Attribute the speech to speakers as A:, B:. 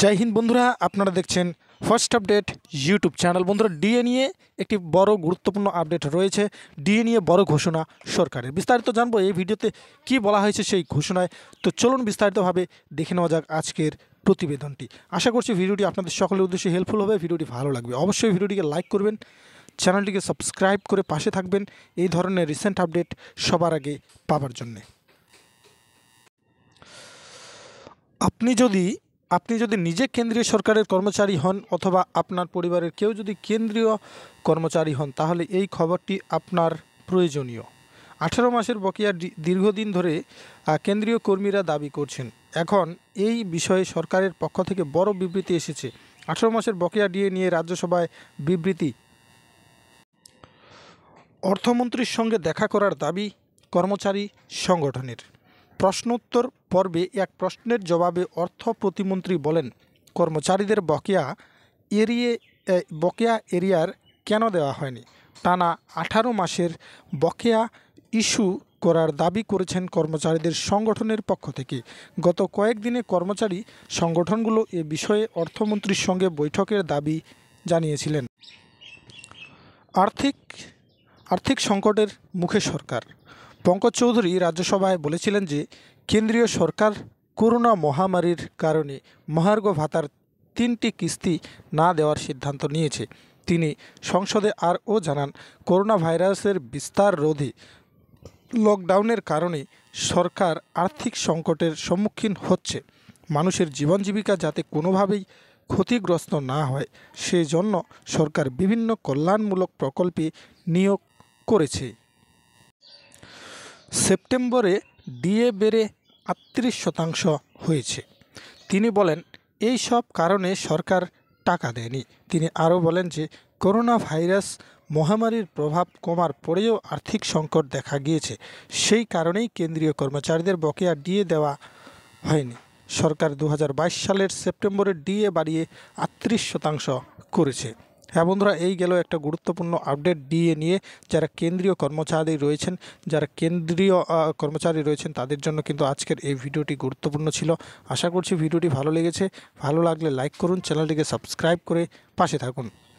A: জয় হিন্দ বন্ধুরা আপনারা দেখছেন ফার্স্ট আপডেট ইউটিউব চ্যানেল বন্ধুরা ডিএ নিয়ে একটি বড় গুরুত্বপূর্ণ আপডেট রয়েছে ডিএ নিয়ে বড় ঘোষণা সরকারের বিস্তারিত জানবো এই ভিডিওতে কি বলা হয়েছে সেই ঘোষণায় তো চলুন বিস্তারিতভাবে দেখে নেওয়া যাক আজকের প্রতিবেদনটি আশা করছি ভিডিওটি আপনাদের সকলের উদ্দেশ্যে হেল্পফুল হবে ভিডিওটি ভালো লাগবে অবশ্যই ভিডিওটিকে লাইক করবেন চ্যানেলটিকে সাবস্ক্রাইব করে পাশে থাকবেন এই ধরনের রিসেন্ট আপডেট সবার আগে পাবার জন্যে আপনি যদি আপনি যদি নিজে কেন্দ্রীয় সরকারের কর্মচারী হন অথবা আপনার পরিবারের কেউ যদি কেন্দ্রীয় কর্মচারী হন তাহলে এই খবরটি আপনার প্রয়োজনীয় আঠেরো মাসের বকেয়া দীর্ঘদিন ধরে কেন্দ্রীয় কর্মীরা দাবি করছেন এখন এই বিষয়ে সরকারের পক্ষ থেকে বড় বিবৃতি এসেছে আঠেরো মাসের বকেয়া ডিএ নিয়ে রাজ্যসভায় বিবৃতি অর্থমন্ত্রীর সঙ্গে দেখা করার দাবি কর্মচারী সংগঠনের প্রশ্নোত্তর পর্বে এক প্রশ্নের জবাবে অর্থ প্রতিমন্ত্রী বলেন কর্মচারীদের বকেয়া এরিয়ে বকেয়া এরিয়ার কেন দেওয়া হয়নি টানা আঠারো মাসের বকেয়া ইস্যু করার দাবি করেছেন কর্মচারীদের সংগঠনের পক্ষ থেকে গত কয়েকদিনে কর্মচারী সংগঠনগুলো এ বিষয়ে অর্থমন্ত্রীর সঙ্গে বৈঠকের দাবি জানিয়েছিলেন আর্থিক আর্থিক সংকটের মুখে সরকার পঙ্কজ চৌধুরী রাজ্যসভায় বলেছিলেন যে কেন্দ্রীয় সরকার করোনা মহামারীর কারণে মহার্ঘ ভাতার তিনটি কিস্তি না দেওয়ার সিদ্ধান্ত নিয়েছে তিনি সংসদে আর ও জানান করোনা ভাইরাসের বিস্তার রোধে লকডাউনের কারণে সরকার আর্থিক সংকটের সম্মুখীন হচ্ছে মানুষের জীবন জীবিকা যাতে কোনোভাবেই ক্ষতিগ্রস্ত না হয় সেজন্য সরকার বিভিন্ন কল্যাণমূলক প্রকল্পে নিয়োগ করেছে সেপ্টেম্বরে ডিএ বেড়ে আটত্রিশ শতাংশ হয়েছে তিনি বলেন এই সব কারণে সরকার টাকা দেয়নি তিনি আরও বলেন যে করোনা ভাইরাস মহামারীর প্রভাব কমার পরেও আর্থিক সংকট দেখা গিয়েছে সেই কারণেই কেন্দ্রীয় কর্মচারীদের বকেয়া ডিএ দেওয়া হয়নি সরকার দু সালের সেপ্টেম্বরে ডিএ বাড়িয়ে আটত্রিশ শতাংশ করেছে হ্যাঁ বন্ধুরা এই গেল একটা গুরুত্বপূর্ণ আপডেট দিয়ে নিয়ে যারা কেন্দ্রীয় কর্মচারী রয়েছেন যারা কেন্দ্রীয় কর্মচারী রয়েছেন তাদের জন্য কিন্তু আজকের এই ভিডিওটি গুরুত্বপূর্ণ ছিল আশা করছি ভিডিওটি ভালো লেগেছে ভালো লাগলে লাইক করুন চ্যানেলটিকে সাবস্ক্রাইব করে পাশে থাকুন